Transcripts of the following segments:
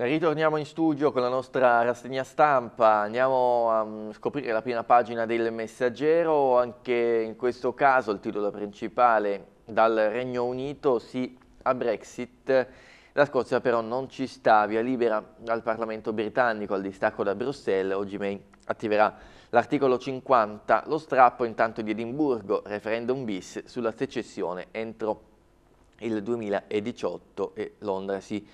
Ritorniamo in studio con la nostra rassegna stampa, andiamo a mm, scoprire la prima pagina del messaggero, anche in questo caso il titolo principale dal Regno Unito, sì a Brexit, la Scozia però non ci sta, via libera dal Parlamento britannico al distacco da Bruxelles, oggi May attiverà l'articolo 50, lo strappo intanto di Edimburgo, referendum bis sulla secessione entro il 2018 e Londra si... Sì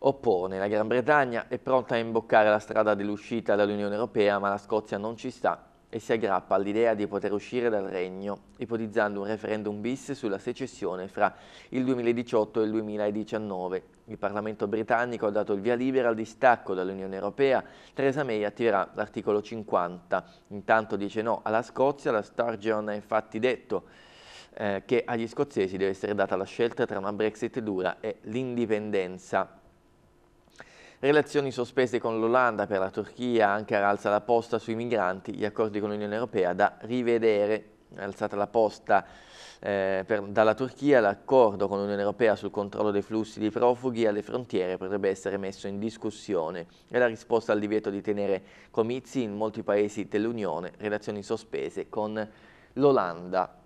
oppone. La Gran Bretagna è pronta a imboccare la strada dell'uscita dall'Unione Europea, ma la Scozia non ci sta e si aggrappa all'idea di poter uscire dal regno, ipotizzando un referendum bis sulla secessione fra il 2018 e il 2019. Il Parlamento britannico ha dato il via libera al distacco dall'Unione Europea, Theresa May attiverà l'articolo 50. Intanto dice no alla Scozia, la Sturgeon ha infatti detto eh, che agli scozzesi deve essere data la scelta tra una Brexit dura e l'indipendenza Relazioni sospese con l'Olanda per la Turchia, anche alza la posta sui migranti, gli accordi con l'Unione Europea da rivedere. Alzata la posta eh, per, dalla Turchia, l'accordo con l'Unione Europea sul controllo dei flussi di profughi alle frontiere potrebbe essere messo in discussione. È la risposta al divieto di tenere comizi in molti paesi dell'Unione, relazioni sospese con l'Olanda.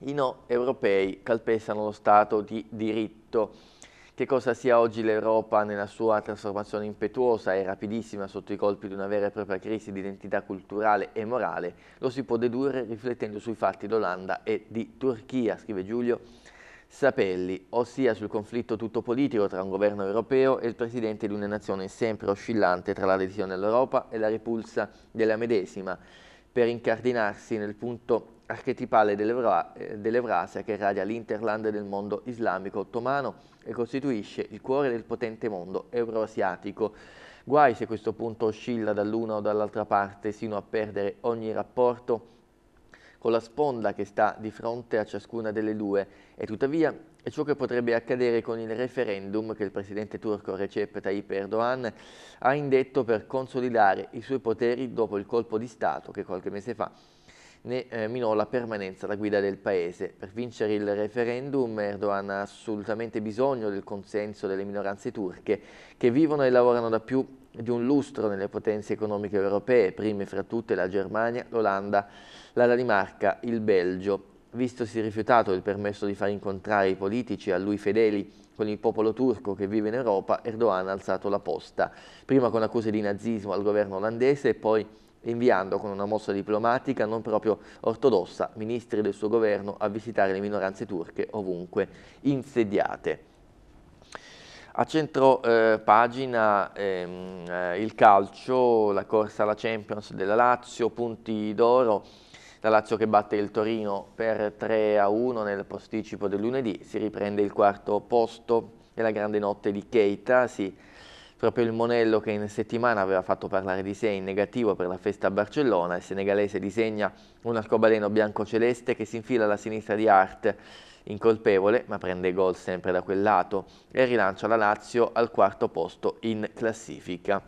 I no europei calpestano lo Stato di diritto che cosa sia oggi l'Europa nella sua trasformazione impetuosa e rapidissima sotto i colpi di una vera e propria crisi di identità culturale e morale, lo si può dedurre riflettendo sui fatti d'Olanda e di Turchia, scrive Giulio Sapelli, ossia sul conflitto tutto politico tra un governo europeo e il presidente di una nazione sempre oscillante tra l'adesione all'Europa e la ripulsa della medesima, per incardinarsi nel punto archetipale dell'Eurasia eh, che radia l'Interland del mondo islamico ottomano e costituisce il cuore del potente mondo euroasiatico. Guai se questo punto oscilla dall'una o dall'altra parte sino a perdere ogni rapporto con la sponda che sta di fronte a ciascuna delle due e tuttavia è ciò che potrebbe accadere con il referendum che il presidente turco Recep Tayyip Erdogan ha indetto per consolidare i suoi poteri dopo il colpo di Stato che qualche mese fa ne eh, minò la permanenza alla guida del paese. Per vincere il referendum Erdogan ha assolutamente bisogno del consenso delle minoranze turche che vivono e lavorano da più di un lustro nelle potenze economiche europee, prime fra tutte la Germania, l'Olanda, la Danimarca, il Belgio. Vistosi rifiutato il permesso di far incontrare i politici a lui fedeli con il popolo turco che vive in Europa, Erdogan ha alzato la posta, prima con accuse di nazismo al governo olandese e poi inviando con una mossa diplomatica non proprio ortodossa ministri del suo governo a visitare le minoranze turche ovunque insediate. A centro eh, pagina ehm, eh, il calcio, la corsa alla Champions della Lazio, punti d'oro, la Lazio che batte il Torino per 3 a 1 nel posticipo del lunedì, si riprende il quarto posto nella grande notte di Keita, si Proprio il Monello che in settimana aveva fatto parlare di sé in negativo per la festa a Barcellona, il senegalese disegna un arcobaleno bianco-celeste che si infila alla sinistra di Art, incolpevole ma prende gol sempre da quel lato e rilancia la Lazio al quarto posto in classifica.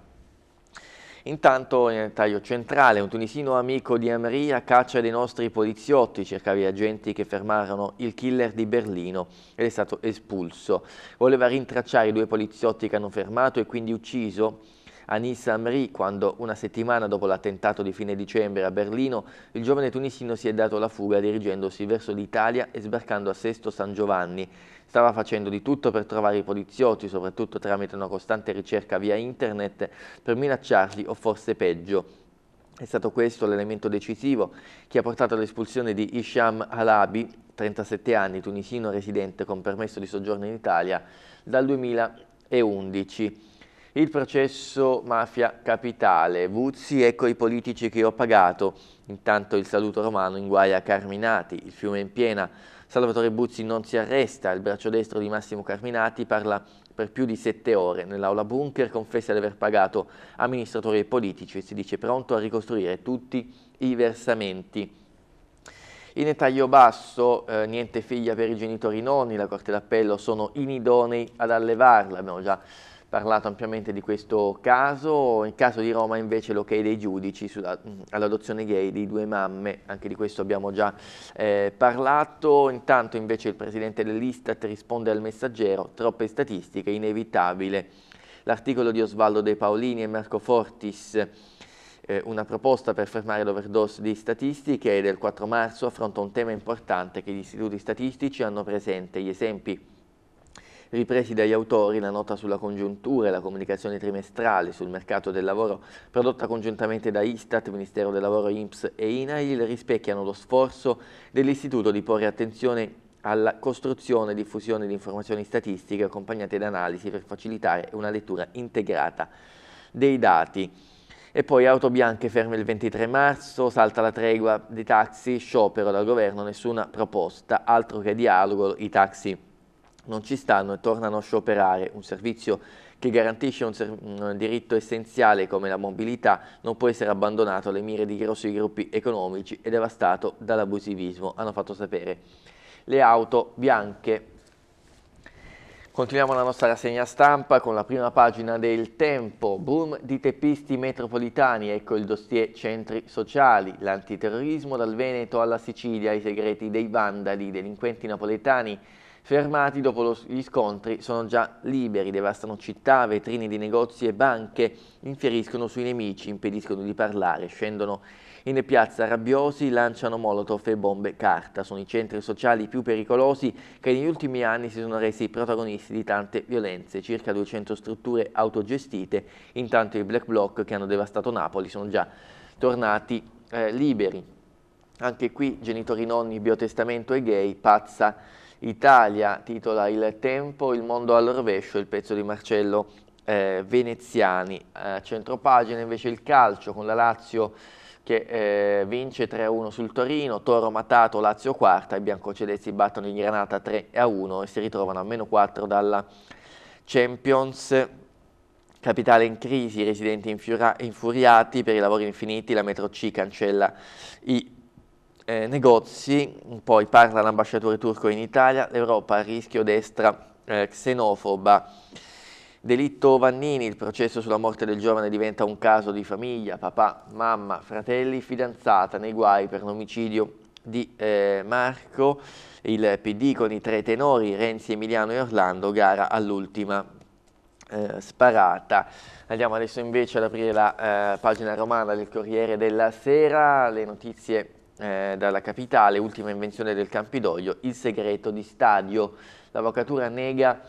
Intanto nel taglio centrale un tunisino amico di Amri a caccia dei nostri poliziotti cercava gli agenti che fermarono il killer di Berlino ed è stato espulso. Voleva rintracciare i due poliziotti che hanno fermato e quindi ucciso Anis Amri quando una settimana dopo l'attentato di fine dicembre a Berlino il giovane tunisino si è dato la fuga dirigendosi verso l'Italia e sbarcando a Sesto San Giovanni. Stava facendo di tutto per trovare i poliziotti, soprattutto tramite una costante ricerca via internet, per minacciarli o forse peggio. È stato questo l'elemento decisivo che ha portato all'espulsione di Isham Halabi, 37 anni, tunisino residente con permesso di soggiorno in Italia, dal 2011. Il processo mafia capitale, Vuzzi, ecco i politici che ho pagato. Intanto il saluto romano in a Carminati, il fiume in piena. Salvatore Buzzi non si arresta, il braccio destro di Massimo Carminati parla per più di sette ore nell'aula bunker, confessa di aver pagato amministratori e politici e si dice pronto a ricostruire tutti i versamenti. In taglio basso, eh, niente figlia per i genitori nonni, la Corte d'Appello sono inidonei ad allevarla, abbiamo già parlato ampiamente di questo caso, in caso di Roma invece l'ok dei giudici all'adozione gay di due mamme, anche di questo abbiamo già eh, parlato, intanto invece il presidente dell'Istat risponde al messaggero, troppe statistiche, inevitabile. L'articolo di Osvaldo De Paolini e Marco Fortis eh, una proposta per fermare l'overdose di statistiche del 4 marzo affronta un tema importante che gli istituti statistici hanno presente. Gli esempi ripresi dagli autori la nota sulla congiuntura e la comunicazione trimestrale sul mercato del lavoro prodotta congiuntamente da Istat, Ministero del Lavoro, INPS e INAIL rispecchiano lo sforzo dell'Istituto di porre attenzione alla costruzione e diffusione di informazioni statistiche accompagnate da analisi per facilitare una lettura integrata dei dati. E poi auto bianche ferme il 23 marzo, salta la tregua dei taxi, sciopero dal governo, nessuna proposta, altro che dialogo, i taxi non ci stanno e tornano a scioperare. Un servizio che garantisce un, un, diritto essenziale come la mobilità non può essere abbandonato alle mire di grossi gruppi economici e devastato dall'abusivismo, hanno fatto sapere le auto bianche. Continuiamo la nostra rassegna stampa con la prima pagina del Tempo. Boom di teppisti metropolitani, ecco il dossier centri sociali, l'antiterrorismo dal Veneto alla Sicilia, i segreti dei vandali, delinquenti napoletani, Fermati dopo lo, gli scontri sono già liberi, devastano città, vetrine di negozi e banche, infieriscono sui nemici, impediscono di parlare, scendono in piazza rabbiosi, lanciano molotov e bombe carta. Sono i centri sociali più pericolosi che negli ultimi anni si sono resi protagonisti di tante violenze, circa 200 strutture autogestite, intanto i black bloc che hanno devastato Napoli sono già tornati eh, liberi. Anche qui genitori nonni, biotestamento e gay, pazza Italia titola Il tempo, il mondo al rovescio, il pezzo di Marcello eh, Veneziani. Eh, centropagina invece il calcio con la Lazio che eh, vince 3-1 sul Torino, Toro Matato, Lazio quarta, i biancocelesti battono in Granata 3-1 e si ritrovano a meno 4 dalla Champions Capitale in crisi, residenti infuriati per i lavori infiniti, la metro C cancella i eh, negozi, poi parla l'ambasciatore turco in Italia, l'Europa a rischio destra eh, xenofoba. Delitto Vannini, il processo sulla morte del giovane diventa un caso di famiglia, papà, mamma, fratelli, fidanzata nei guai per l'omicidio di eh, Marco, il PD con i tre tenori, Renzi, Emiliano e Orlando, gara all'ultima eh, sparata. Andiamo adesso invece ad aprire la eh, pagina romana del Corriere della Sera, le notizie eh, dalla capitale, ultima invenzione del Campidoglio, il segreto di stadio. L'avvocatura nega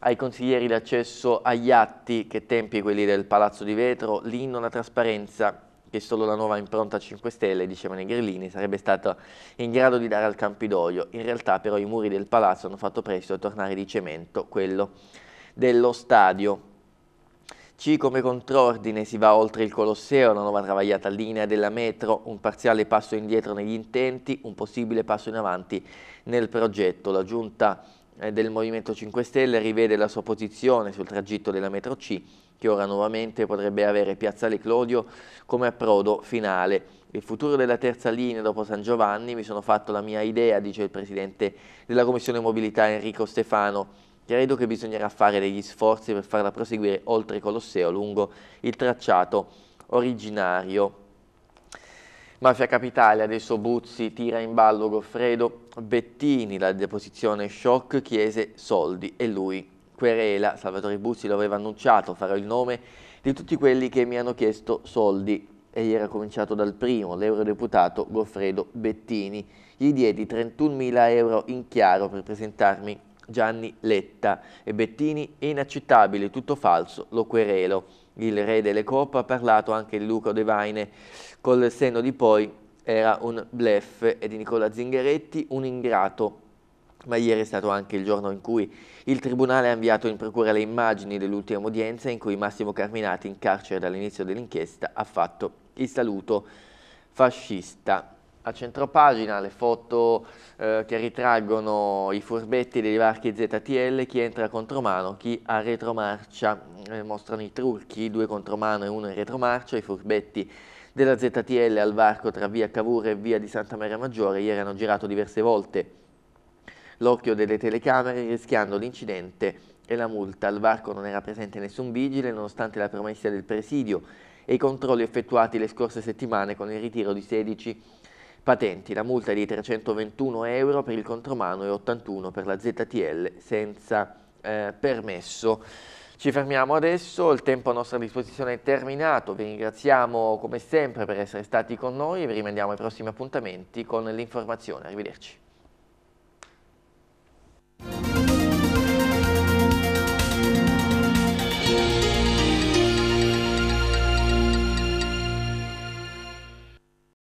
ai consiglieri l'accesso agli atti, che tempi quelli del Palazzo di Vetro, l'inno alla trasparenza che solo la nuova impronta 5 Stelle, dicevano i grillini, sarebbe stata in grado di dare al Campidoglio. In realtà però i muri del palazzo hanno fatto presto a tornare di cemento, quello dello stadio. C come contrordine si va oltre il Colosseo, una nuova travagliata linea della metro, un parziale passo indietro negli intenti, un possibile passo in avanti nel progetto. La giunta eh, del Movimento 5 Stelle rivede la sua posizione sul tragitto della metro C che ora nuovamente potrebbe avere Piazzale Clodio come approdo finale. Il futuro della terza linea dopo San Giovanni, mi sono fatto la mia idea, dice il Presidente della Commissione Mobilità Enrico Stefano Credo che bisognerà fare degli sforzi per farla proseguire oltre Colosseo lungo il tracciato originario. Mafia Capitale, adesso Buzzi tira in ballo Goffredo, Bettini la deposizione shock, Chiese soldi e lui querela. Salvatore Buzzi lo aveva annunciato, farò il nome di tutti quelli che mi hanno chiesto soldi e era cominciato dal primo, l'eurodeputato Goffredo Bettini. Gli diedi 31.000 euro in chiaro per presentarmi Gianni Letta e Bettini è inaccettabile, tutto falso, lo querelo. Il re delle coppe ha parlato anche di Luca Devaine, col senno di poi era un blef e di Nicola Zingaretti un ingrato. Ma ieri è stato anche il giorno in cui il Tribunale ha inviato in procura le immagini dell'ultima udienza in cui Massimo Carminati, in carcere dall'inizio dell'inchiesta, ha fatto il saluto fascista a centropagina le foto eh, che ritraggono i furbetti dei varchi ZTL, chi entra contromano, chi a retromarcia, eh, mostrano i trucchi, due contromano e uno in retromarcia, i furbetti della ZTL al varco tra via Cavour e via di Santa Maria Maggiore, ieri hanno girato diverse volte l'occhio delle telecamere rischiando l'incidente e la multa, al varco non era presente nessun vigile nonostante la promessa del presidio e i controlli effettuati le scorse settimane con il ritiro di 16 Patenti, la multa è di 321 euro per il contromano e 81 per la ZTL senza eh, permesso. Ci fermiamo adesso, il tempo a nostra disposizione è terminato, vi ringraziamo come sempre per essere stati con noi e vi rimandiamo ai prossimi appuntamenti con l'informazione. Arrivederci.